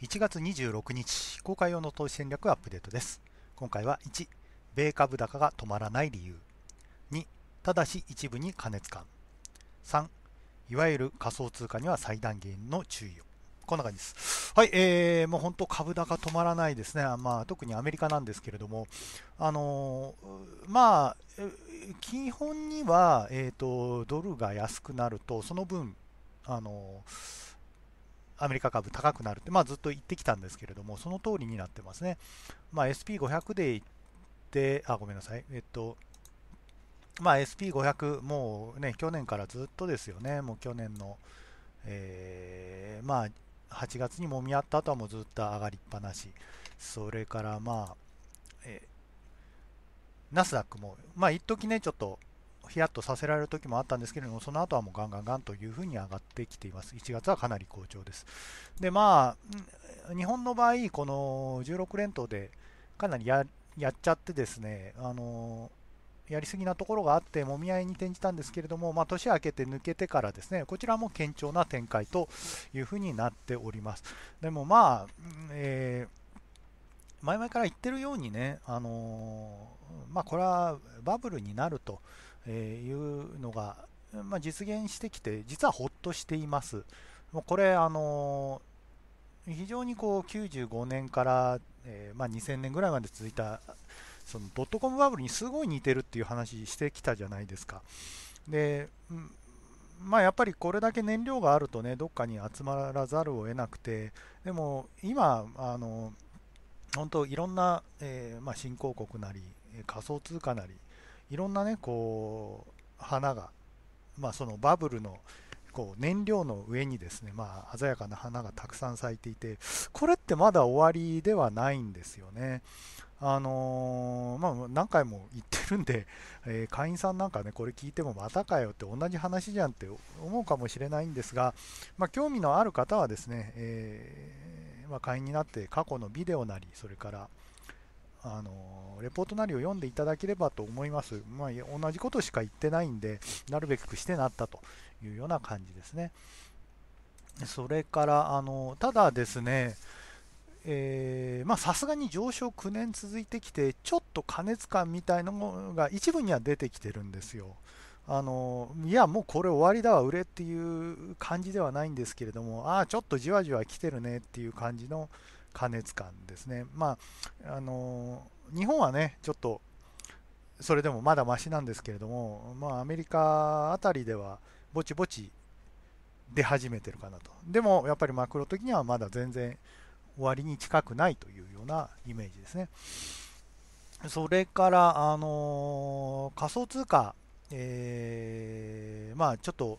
1月26日公開用の投資戦略アップデートです今回は1米株高が止まらない理由2ただし一部に過熱感3いわゆる仮想通貨には最大限の注意をこんな感じです。はい、えー、もう本当株高止まらないですね。まあ、特にアメリカなんですけれども、あのー、まあ、基本には、えっ、ー、と、ドルが安くなると、その分、あのー、アメリカ株高くなるって、まあ、ずっと言ってきたんですけれども、その通りになってますね。まあ、SP500 で行って、あ、ごめんなさい。えっと、まあ、SP500、もうね、去年からずっとですよね、もう去年の、えー、まあ、8月にもみ合った後はもうずっと上がりっぱなし、それからまあ、えー、ナスダックも、まあ、一時ね、ちょっとヒヤッとさせられる時もあったんですけれども、その後はもうガンガンガンというふうに上がってきています。1月はかなり好調です。で、まあ、日本の場合、この16連投でかなりやっちゃってですね、あのやりすぎなところがあって、もみ合いに転じたんですけれども、まあ、年明けて抜けてからですね、こちらも堅調な展開というふうになっております。でもまあ、えー、前々から言ってるようにね、あのまあ、これはバブルになるとえいうのが、まあ、実現してきて実はほっとしています。もうこれあの非常にこう95年から、えまあ、2000年ぐらいまで続いたそのドットコムバブルにすごい似てるっていう話してきたじゃないですか。で、まあ、やっぱりこれだけ燃料があるとね、どっかに集まらざるを得なくて、でも今、あの本当、いろんな、えー、まあ、新興国なり、仮想通貨なり、いろんなねこう花が、まあ、そのバブルのこう燃料の上にですね、まあ、鮮やかな花がたくさん咲いていてこれってまだ終わりではないんですよね。あのー、まあ、何回も言ってるんで、えー、会員さんなんかね、これ聞いてもまたかよって同じ話じゃんって思うかもしれないんですが、まあ、興味のある方はですね、えー、まあ、会員になって過去のビデオなり、それからあのレポートなりを読んでいただければと思います。まあ、同じことしか言ってないんで、なるべくしてなったというような感じですね。それから、あのただですね、えまさすがに上昇9年続いてきて、ちょっと過熱感みたいなのが一部には出てきてるんですよ。あのいや、もうこれ終わりだわ、売れっていう感じではないんですけれども、ああ、ちょっとじわじわ来てるねっていう感じの、加熱感ですね。まあ、あの日本はね、ちょっとそれでもまだましなんですけれども、まあ、アメリカあたりではぼちぼち出始めてるかなと。でもやっぱりマクロ的にはまだ全然終わりに近くないというようなイメージですね。それから、あの仮想通貨、えー、まあちょっと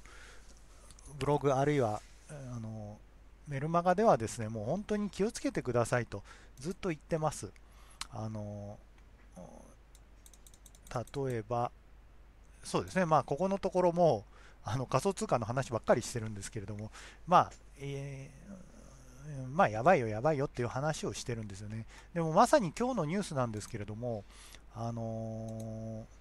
ブログあるいはあのメルマガではですね、もう本当に気をつけてくださいとずっと言ってます。あの、例えば、そうですね、まあ、ここのところもあの仮想通貨の話ばっかりしてるんですけれども、まあ、えー、まあ、やばいよ、やばいよっていう話をしてるんですよね。でもまさに今日のニュースなんですけれども、あのー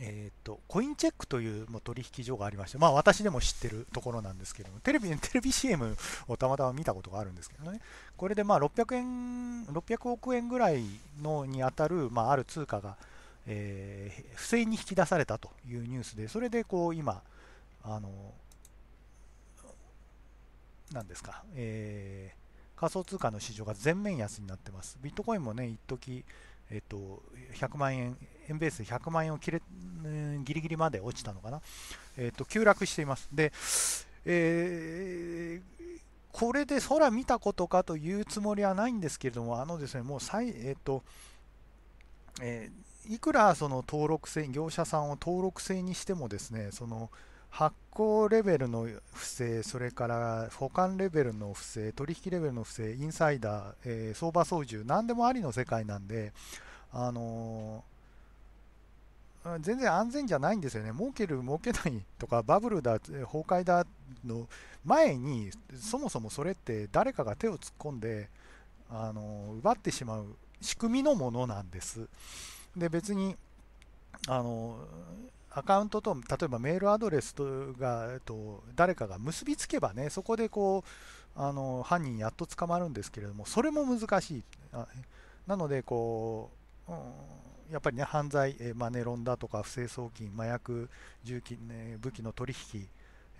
えっ、ー、と、コインチェックというもう取引所がありまして、まあ私でも知ってるところなんですけども、テレビ、テレビ CM をたまたま見たことがあるんですけどね、これでまあ600円、600億円ぐらいのに当たる、まあある通貨が、えー、不正に引き出されたというニュースで、それでこう今、あの、なんですか、えー、仮想通貨の市場が全面安になってます。ビットコインもね、一時えっと、100万円、円ベース100万円を切れギリギリまで落ちたのかな、えーと、急落しています。で、えー、これで空見たことかというつもりはないんですけれども、あのですね、もう最、えっ、ー、と、えー、いくらその登録制、業者さんを登録制にしてもですね、その発行レベルの不正、それから保管レベルの不正、取引レベルの不正、インサイダー、えー、相場操縦、何でもありの世界なんで、あのー全然安全じゃないんですよね、儲ける、儲けないとか、バブルだ、崩壊だの前に、そもそもそれって誰かが手を突っ込んで、あの奪ってしまう仕組みのものなんです。で、別に、あのアカウントと例えばメールアドレスとが、えっと、誰かが結びつけばね、そこでこうあの犯人やっと捕まるんですけれども、それも難しい。なのでこう、うんやっぱりね犯罪、えー、マネロンだとか不正送金、麻薬、銃器、ね、武器の取引、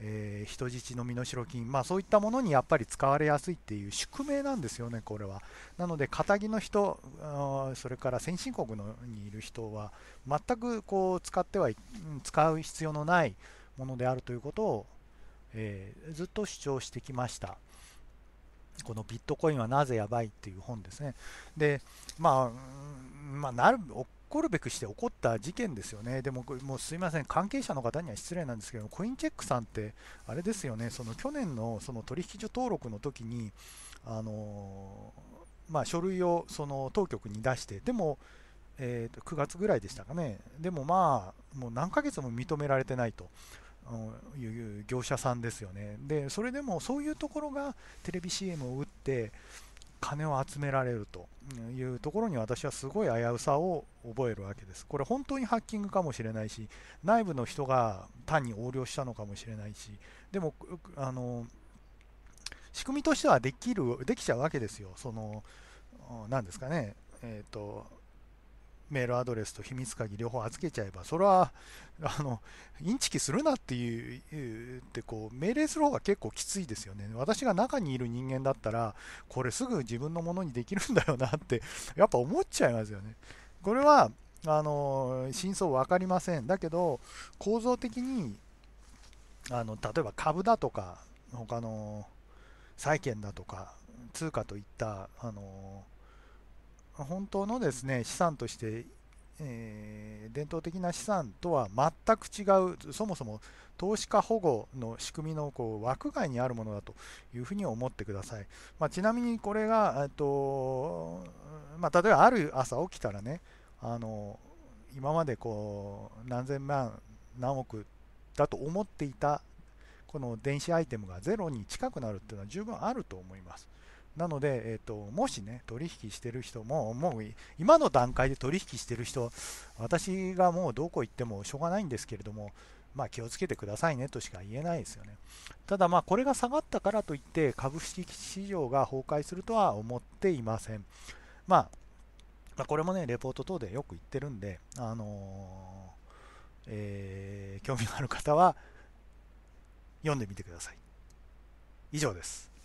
えー、人質の身代金、まあ、そういったものにやっぱり使われやすいっていう宿命なんですよね、これは。なので、堅気の人、それから先進国のにいる人は、全くこう使っては使う必要のないものであるということを、えー、ずっと主張してきました。このビットコインはなぜやばいっていう本ですね。で、まあ、まあ、なる、こるべくして起こった事件ですよね、でももうすいません、関係者の方には失礼なんですけど、コインチェックさんって、あれですよね、その去年のその取引所登録の時にあのまあ、書類をその当局に出して、でも、えー、と9月ぐらいでしたかね、でもまあ、もう何ヶ月も認められてないと。いう業者さんですよねでそれでもそういうところがテレビ CM を打って金を集められるというところに私はすごい危うさを覚えるわけです。これ本当にハッキングかもしれないし内部の人が単に横領したのかもしれないしでもあの仕組みとしてはできるできちゃうわけですよ。そのなんですかね、えーとメールアドレスと秘密鍵両方預けちゃえば、それは、あの、インチキするなっていう、ってこう、命令する方が結構きついですよね。私が中にいる人間だったら、これすぐ自分のものにできるんだよなって、やっぱ思っちゃいますよね。これは、あの、真相分かりません。だけど、構造的に、あの、例えば株だとか、他の債券だとか、通貨といった、あの本当のですね資産として、えー、伝統的な資産とは全く違うそもそも投資家保護の仕組みのこう枠外にあるものだというふうに思ってください、まあ、ちなみにこれが、えっとまあ、例えばある朝起きたらねあの今までこう何千万何億だと思っていたこの電子アイテムがゼロに近くなるっていうのは十分あると思います。なので、えーと、もしね、取引してる人も、もう今の段階で取引してる人、私がもうどこ行ってもしょうがないんですけれども、まあ、気をつけてくださいねとしか言えないですよね。ただ、まあ、これが下がったからといって、株式市場が崩壊するとは思っていません。まあ、まあ、これもね、レポート等でよく言ってるんで、あのー、えー、興味のある方は、読んでみてください。以上です。